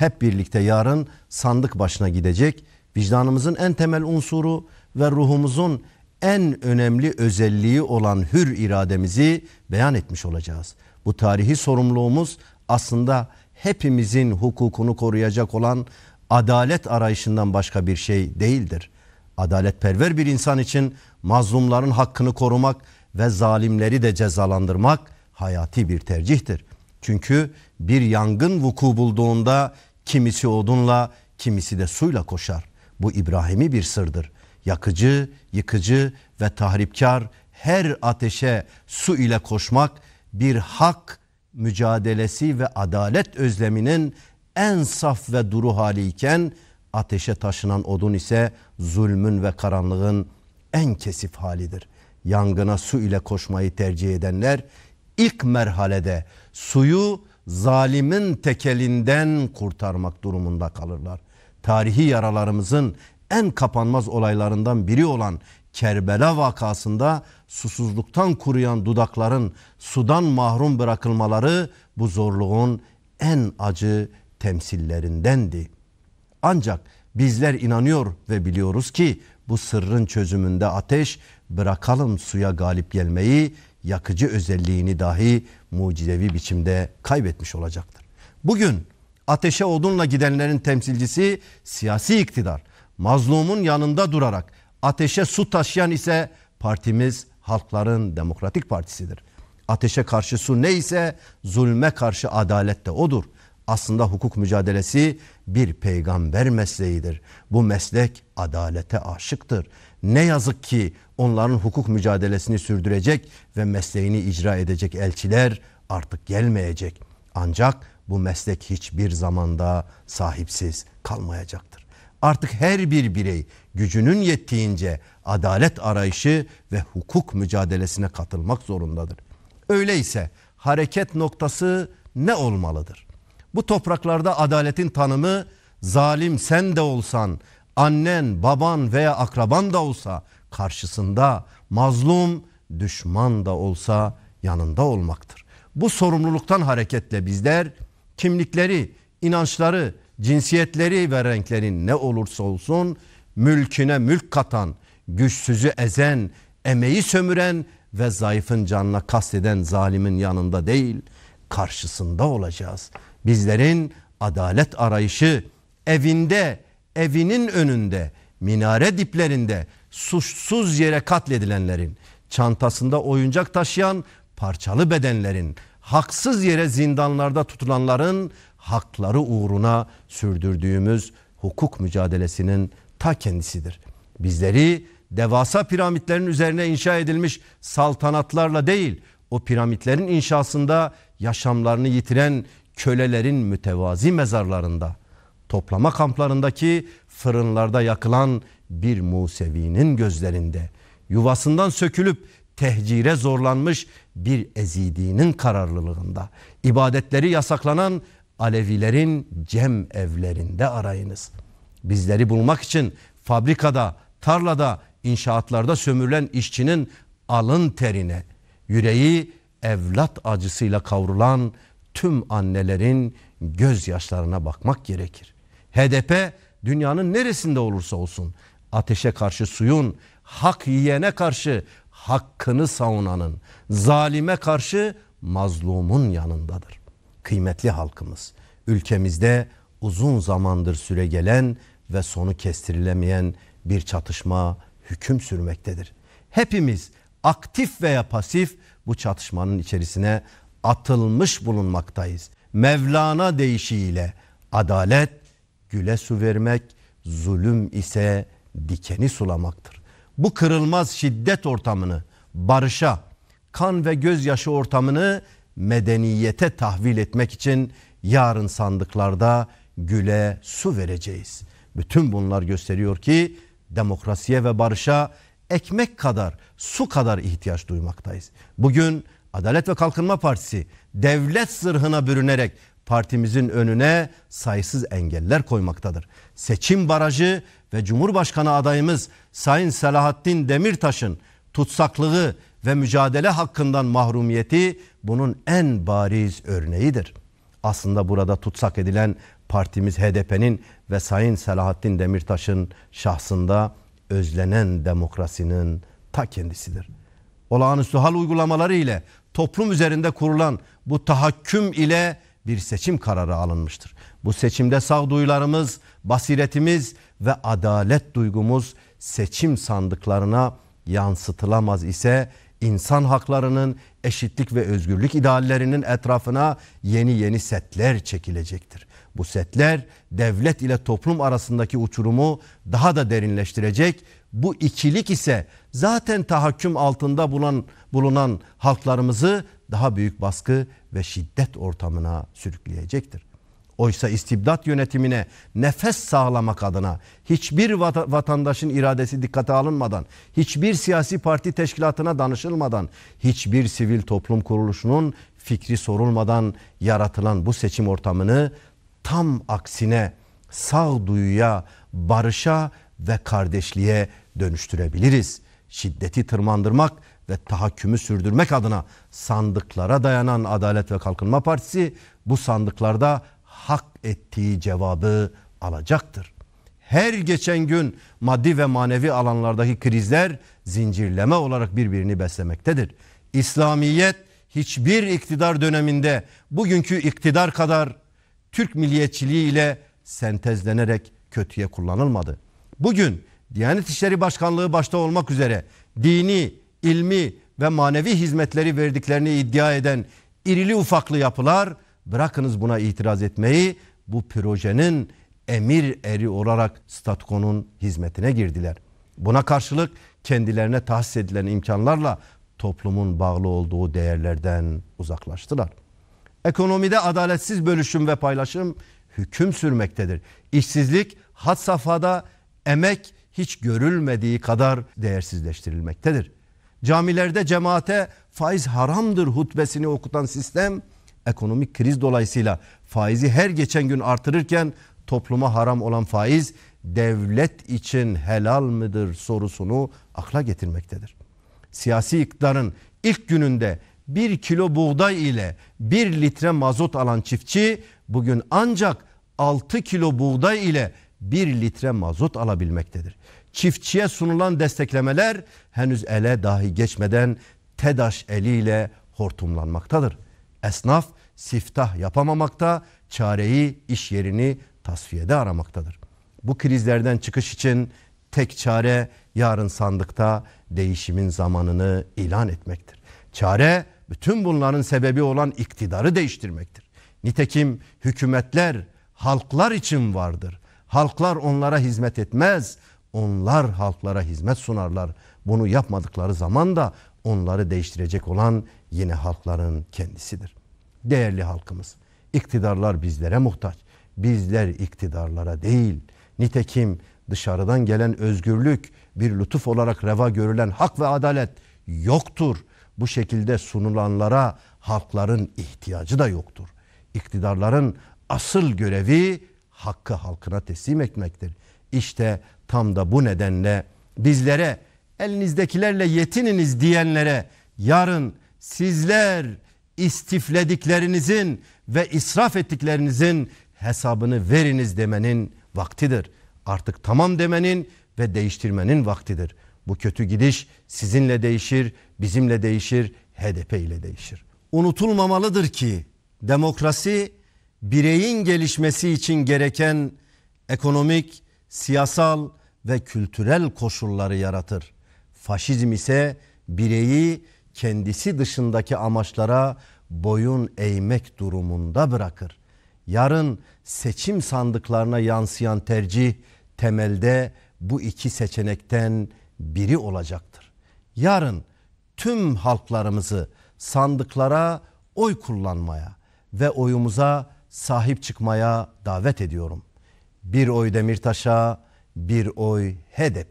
hep birlikte yarın sandık başına gidecek. Vicdanımızın en temel unsuru ve ruhumuzun en önemli özelliği olan hür irademizi beyan etmiş olacağız. Bu tarihi sorumluluğumuz aslında hepimizin hukukunu koruyacak olan adalet arayışından başka bir şey değildir. Adaletperver bir insan için mazlumların hakkını korumak ve zalimleri de cezalandırmak hayati bir tercihtir. Çünkü bir yangın vuku bulduğunda Kimisi odunla, kimisi de suyla koşar. Bu İbrahim'i bir sırdır. Yakıcı, yıkıcı ve tahripkar her ateşe su ile koşmak bir hak mücadelesi ve adalet özleminin en saf ve duru haliyken ateşe taşınan odun ise zulmün ve karanlığın en kesif halidir. Yangına su ile koşmayı tercih edenler ilk merhalede suyu zalimin tekelinden kurtarmak durumunda kalırlar. Tarihi yaralarımızın en kapanmaz olaylarından biri olan Kerbela vakasında susuzluktan kuruyan dudakların sudan mahrum bırakılmaları bu zorluğun en acı temsillerindendi. Ancak bizler inanıyor ve biliyoruz ki bu sırrın çözümünde ateş bırakalım suya galip gelmeyi, yakıcı özelliğini dahi mucizevi biçimde kaybetmiş olacaktır. Bugün ateşe odunla gidenlerin temsilcisi siyasi iktidar. Mazlumun yanında durarak ateşe su taşıyan ise partimiz Halkların Demokratik Partisi'dir. Ateşe karşı su neyse zulme karşı adalet de odur. Aslında hukuk mücadelesi bir peygamber mesleğidir. Bu meslek adalete aşıktır. Ne yazık ki onların hukuk mücadelesini sürdürecek ve mesleğini icra edecek elçiler artık gelmeyecek. Ancak bu meslek hiçbir zamanda sahipsiz kalmayacaktır. Artık her bir birey gücünün yettiğince adalet arayışı ve hukuk mücadelesine katılmak zorundadır. Öyleyse hareket noktası ne olmalıdır? Bu topraklarda adaletin tanımı zalim sen de olsan, annen, baban veya akraban da olsa karşısında mazlum düşman da olsa yanında olmaktır. Bu sorumluluktan hareketle bizler kimlikleri, inançları, cinsiyetleri ve renklerin ne olursa olsun mülküne mülk katan, güçsüzü ezen, emeği sömüren ve zayıfın canına kasteden zalimin yanında değil.'' karşısında olacağız. Bizlerin adalet arayışı evinde, evinin önünde, minare diplerinde suçsuz yere katledilenlerin, çantasında oyuncak taşıyan parçalı bedenlerin, haksız yere zindanlarda tutulanların hakları uğruna sürdürdüğümüz hukuk mücadelesinin ta kendisidir. Bizleri devasa piramitlerin üzerine inşa edilmiş saltanatlarla değil, o piramitlerin inşasında yaşamlarını yitiren kölelerin mütevazi mezarlarında, toplama kamplarındaki fırınlarda yakılan bir Musevi'nin gözlerinde, yuvasından sökülüp tehcire zorlanmış bir ezidinin kararlılığında, ibadetleri yasaklanan Alevilerin cem evlerinde arayınız. Bizleri bulmak için fabrikada, tarlada, inşaatlarda sömürülen işçinin alın terine, yüreği evlat acısıyla kavrulan tüm annelerin gözyaşlarına bakmak gerekir. HDP dünyanın neresinde olursa olsun ateşe karşı suyun, hak yiyene karşı hakkını savunanın, zalime karşı mazlumun yanındadır. Kıymetli halkımız, ülkemizde uzun zamandır süre gelen ve sonu kestirilemeyen bir çatışma hüküm sürmektedir. Hepimiz aktif veya pasif bu çatışmanın içerisine atılmış bulunmaktayız. Mevlana deyişiyle adalet güle su vermek, zulüm ise dikeni sulamaktır. Bu kırılmaz şiddet ortamını barışa, kan ve gözyaşı ortamını medeniyete tahvil etmek için yarın sandıklarda güle su vereceğiz. Bütün bunlar gösteriyor ki demokrasiye ve barışa ekmek kadar, su kadar ihtiyaç duymaktayız. Bugün Adalet ve Kalkınma Partisi devlet zırhına bürünerek partimizin önüne sayısız engeller koymaktadır. Seçim barajı ve Cumhurbaşkanı adayımız Sayın Selahattin Demirtaş'ın tutsaklığı ve mücadele hakkından mahrumiyeti bunun en bariz örneğidir. Aslında burada tutsak edilen partimiz HDP'nin ve Sayın Selahattin Demirtaş'ın şahsında özlenen demokrasinin ta kendisidir. Olağanüstü hal uygulamaları ile toplum üzerinde kurulan bu tahakküm ile bir seçim kararı alınmıştır. Bu seçimde sağduyularımız, basiretimiz ve adalet duygumuz seçim sandıklarına yansıtılamaz ise insan haklarının, eşitlik ve özgürlük ideallerinin etrafına yeni yeni setler çekilecektir. Bu setler devlet ile toplum arasındaki uçurumu daha da derinleştirecek. Bu ikilik ise zaten tahakküm altında bulunan, bulunan halklarımızı daha büyük baskı ve şiddet ortamına sürükleyecektir. Oysa istibdat yönetimine nefes sağlamak adına hiçbir vatandaşın iradesi dikkate alınmadan, hiçbir siyasi parti teşkilatına danışılmadan, hiçbir sivil toplum kuruluşunun fikri sorulmadan yaratılan bu seçim ortamını tam aksine sağduyuya, barışa ve kardeşliğe dönüştürebiliriz. Şiddeti tırmandırmak ve tahakkümü sürdürmek adına sandıklara dayanan Adalet ve Kalkınma Partisi bu sandıklarda hak ettiği cevabı alacaktır. Her geçen gün maddi ve manevi alanlardaki krizler zincirleme olarak birbirini beslemektedir. İslamiyet hiçbir iktidar döneminde bugünkü iktidar kadar Türk milliyetçiliği ile sentezlenerek kötüye kullanılmadı. Bugün Diyanet İşleri Başkanlığı başta olmak üzere dini, ilmi ve manevi hizmetleri verdiklerini iddia eden irili ufaklı yapılar bırakınız buna itiraz etmeyi bu projenin emir eri olarak statkonun hizmetine girdiler. Buna karşılık kendilerine tahsis edilen imkanlarla toplumun bağlı olduğu değerlerden uzaklaştılar. Ekonomide adaletsiz bölüşüm ve paylaşım hüküm sürmektedir. İşsizlik had safhada emek hiç görülmediği kadar değersizleştirilmektedir. Camilerde cemaate faiz haramdır hutbesini okutan sistem ekonomik kriz dolayısıyla faizi her geçen gün artırırken topluma haram olan faiz devlet için helal midir sorusunu akla getirmektedir. Siyasi iktidarın ilk gününde bir kilo buğday ile bir litre mazot alan çiftçi bugün ancak 6 kilo buğday ile 1 litre mazot alabilmektedir. Çiftçiye sunulan desteklemeler henüz ele dahi geçmeden TEDAŞ eliyle hortumlanmaktadır. Esnaf siftah yapamamakta, çareyi iş yerini tasfiyede aramaktadır. Bu krizlerden çıkış için tek çare yarın sandıkta değişimin zamanını ilan etmektir. Çare bütün bunların sebebi olan iktidarı değiştirmektir. Nitekim hükümetler halklar için vardır. Halklar onlara hizmet etmez. Onlar halklara hizmet sunarlar. Bunu yapmadıkları zaman da onları değiştirecek olan yine halkların kendisidir. Değerli halkımız, iktidarlar bizlere muhtaç. Bizler iktidarlara değil. Nitekim dışarıdan gelen özgürlük bir lütuf olarak reva görülen hak ve adalet yoktur bu şekilde sunulanlara halkların ihtiyacı da yoktur. İktidarların asıl görevi hakkı halkına teslim etmektir. İşte tam da bu nedenle bizlere elinizdekilerle yetininiz diyenlere yarın sizler istiflediklerinizin ve israf ettiklerinizin hesabını veriniz demenin vaktidir. Artık tamam demenin ve değiştirmenin vaktidir. Bu kötü gidiş sizinle değişir, bizimle değişir, HDP ile değişir. Unutulmamalıdır ki demokrasi bireyin gelişmesi için gereken ekonomik, siyasal ve kültürel koşulları yaratır. Faşizm ise bireyi kendisi dışındaki amaçlara boyun eğmek durumunda bırakır. Yarın seçim sandıklarına yansıyan tercih temelde bu iki seçenekten biri olacaktır. Yarın tüm halklarımızı sandıklara oy kullanmaya ve oyumuza sahip çıkmaya davet ediyorum. Bir oy Demirtaş'a, bir oy HDP.